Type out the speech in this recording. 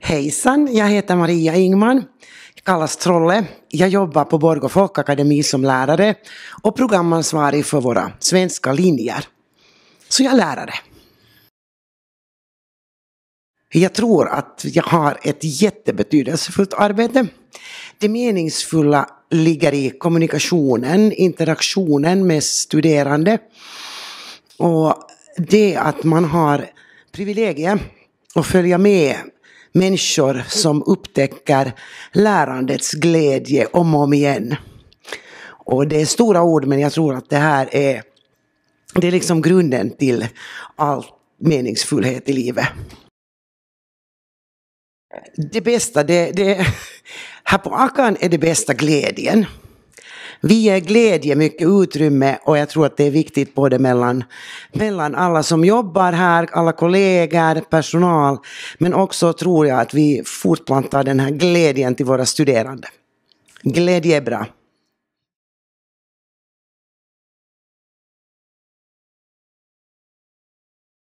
Hejsan, jag heter Maria Ingman, Jag kallas Trolle. Jag jobbar på Borgå folkakademi som lärare och programansvarig för våra svenska linjer. Så jag är lärare. Jag tror att jag har ett jättebetydelsefullt arbete. Det meningsfulla ligger i kommunikationen, interaktionen med studerande och det att man har privilegier att följa med människor som upptäcker lärandets glädje om och om igen. Och det är stora ord men jag tror att det här är, det är liksom grunden till all meningsfullhet i livet. Det bästa, det, det här på Akan är det bästa glädjen vi ger glädje mycket utrymme och jag tror att det är viktigt både mellan, mellan alla som jobbar här, alla kollegor, personal, men också tror jag att vi fortplantar den här glädjen till våra studerande. Glädje är bra.